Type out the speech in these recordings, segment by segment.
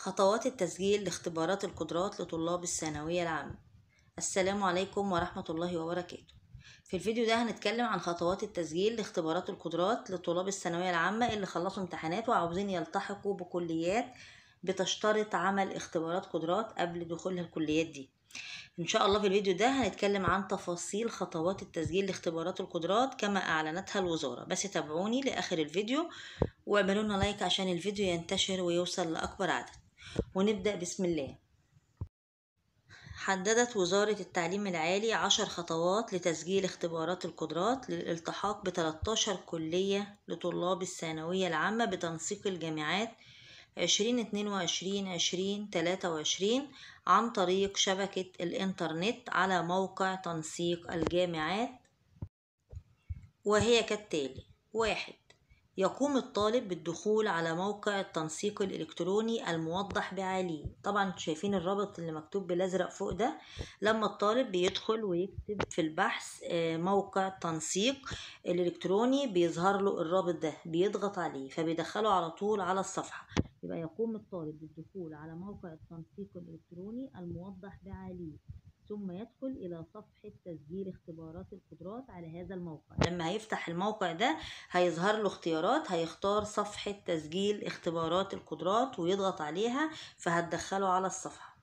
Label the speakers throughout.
Speaker 1: خطوات التسجيل لاختبارات القدرات لطلاب الثانوية العامة السلام عليكم ورحمة الله وبركاته في الفيديو ده هنتكلم عن خطوات التسجيل لاختبارات القدرات لطلاب الثانوية العامة اللي خلصوا امتحانات وعاوزين يلتحقوا بكليات بتشترط عمل اختبارات قدرات قبل دخولها الكليات دي ان شاء الله في الفيديو ده هنتكلم عن تفاصيل خطوات التسجيل لاختبارات القدرات كما اعلنتها الوزاره بس تابعوني لاخر الفيديو واعملوا لنا لايك عشان الفيديو ينتشر ويوصل لاكبر عدد ونبدأ بسم الله حددت وزارة التعليم العالي عشر خطوات لتسجيل اختبارات القدرات للالتحاق بتلتاشر كلية لطلاب الثانوية العامة بتنسيق الجامعات عشرين اتنين وعشرين عشرين تلاتة وعشرين عن طريق شبكة الإنترنت على موقع تنسيق الجامعات وهي كالتالي واحد يقوم الطالب بالدخول على موقع التنسيق الإلكتروني الموضح بعالي طبعا شايفين الرابط اللي مكتوب بالأزرق فوق ده لما الطالب بيدخل ويكتب في البحث آه، موقع التنسيق الإلكتروني بيظهر له الرابط ده بيضغط عليه فبيدخله على طول على الصفحة يبقى يقوم الطالب بالدخول على موقع التنسيق الإلكتروني الموضح بعالي ثم يدخل إلى صفحة تسجيل اختبارات القدرات على هذا الموقع لما هيفتح الموقع ده هيظهر له اختيارات هيختار صفحة تسجيل اختبارات القدرات ويضغط عليها فهتدخله على الصفحة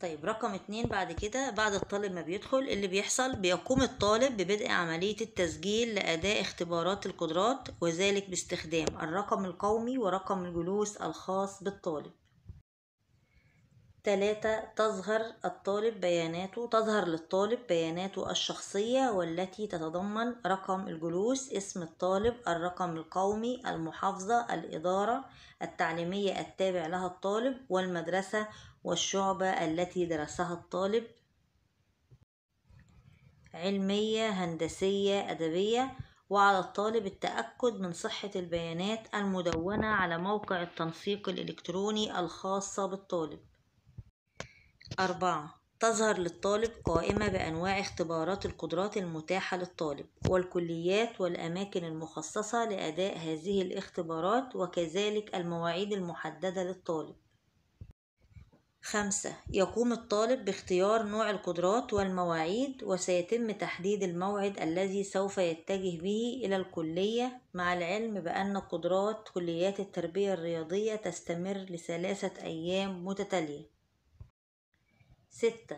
Speaker 1: طيب رقم اتنين بعد كده بعد الطالب ما بيدخل اللي بيحصل بيقوم الطالب ببدء عملية التسجيل لأداء اختبارات القدرات وذلك باستخدام الرقم القومي ورقم الجلوس الخاص بالطالب ثلاثة تظهر الطالب بياناته تظهر للطالب بياناته الشخصية والتي تتضمن رقم الجلوس اسم الطالب الرقم القومي المحافظة الإدارة التعليمية التابع لها الطالب والمدرسة والشعبة التي درسها الطالب علمية هندسية أدبية وعلى الطالب التأكد من صحة البيانات المدونة على موقع التنسيق الإلكتروني الخاصة بالطالب أربعة تظهر للطالب قائمة بأنواع اختبارات القدرات المتاحة للطالب والكليات والأماكن المخصصة لأداء هذه الاختبارات وكذلك المواعيد المحددة للطالب خمسة يقوم الطالب باختيار نوع القدرات والمواعيد وسيتم تحديد الموعد الذي سوف يتجه به إلى الكلية مع العلم بأن قدرات كليات التربية الرياضية تستمر لثلاثة أيام متتالية ستة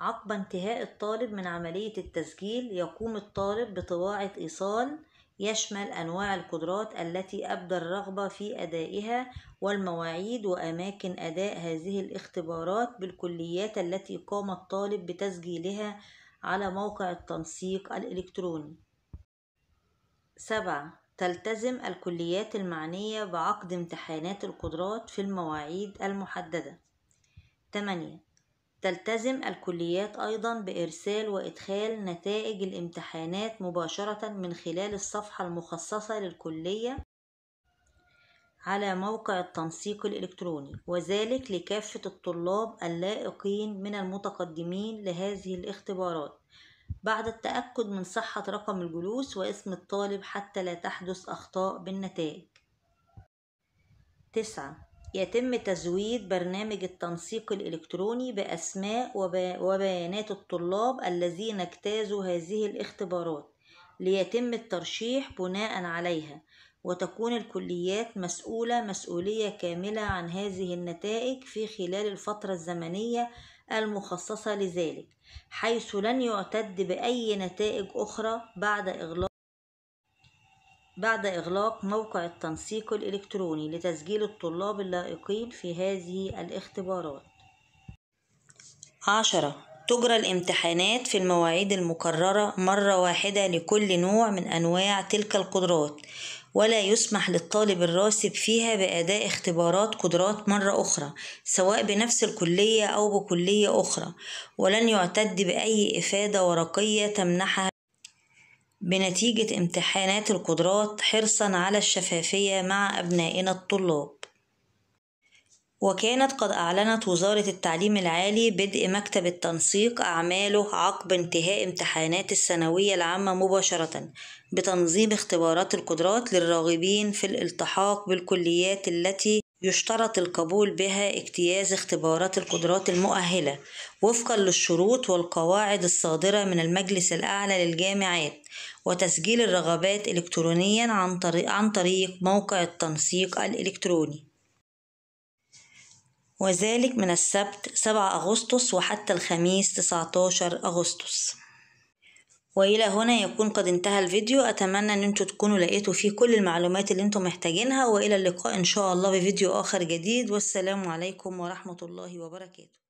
Speaker 1: عقب انتهاء الطالب من عملية التسجيل يقوم الطالب بطباعة إيصال يشمل أنواع القدرات التي أبدى الرغبة في أدائها والمواعيد وأماكن أداء هذه الاختبارات بالكليات التي قام الطالب بتسجيلها على موقع التنسيق الإلكتروني. سبعة تلتزم الكليات المعنية بعقد امتحانات القدرات في المواعيد المحددة. 8 تلتزم الكليات أيضا بإرسال وإدخال نتائج الامتحانات مباشرة من خلال الصفحة المخصصة للكلية على موقع التنسيق الإلكتروني وذلك لكافة الطلاب اللائقين من المتقدمين لهذه الاختبارات بعد التأكد من صحة رقم الجلوس واسم الطالب حتى لا تحدث أخطاء بالنتائج تسعة يتم تزويد برنامج التنسيق الإلكتروني بأسماء وبيانات الطلاب الذين اجتازوا هذه الاختبارات ليتم الترشيح بناء عليها وتكون الكليات مسؤولة مسؤولية كاملة عن هذه النتائج في خلال الفترة الزمنية المخصصة لذلك حيث لن يعتد بأي نتائج أخرى بعد إغلاق بعد إغلاق موقع التنسيق الإلكتروني لتسجيل الطلاب اللائقين في هذه الاختبارات عشرة تجرى الامتحانات في المواعيد المقررة مرة واحدة لكل نوع من أنواع تلك القدرات ولا يسمح للطالب الراسب فيها بأداء اختبارات قدرات مرة أخرى سواء بنفس الكلية أو بكلية أخرى ولن يعتد بأي إفادة ورقية تمنحها بنتيجة امتحانات القدرات حرصًا على الشفافية مع أبنائنا الطلاب. وكانت قد أعلنت وزارة التعليم العالي بدء مكتب التنسيق أعماله عقب انتهاء امتحانات الثانوية العامة مباشرة بتنظيم اختبارات القدرات للراغبين في الالتحاق بالكليات التي يشترط القبول بها اجتياز اختبارات القدرات المؤهلة وفقا للشروط والقواعد الصادرة من المجلس الأعلى للجامعات وتسجيل الرغبات إلكترونيًا عن طريق, عن طريق موقع التنسيق الإلكتروني وذلك من السبت 7 أغسطس وحتى الخميس 19 أغسطس والى هنا يكون قد انتهى الفيديو اتمنى ان أنتم تكونوا لقيتوا فيه كل المعلومات اللي أنتم محتاجينها والى اللقاء ان شاء الله في فيديو اخر جديد والسلام عليكم ورحمة الله وبركاته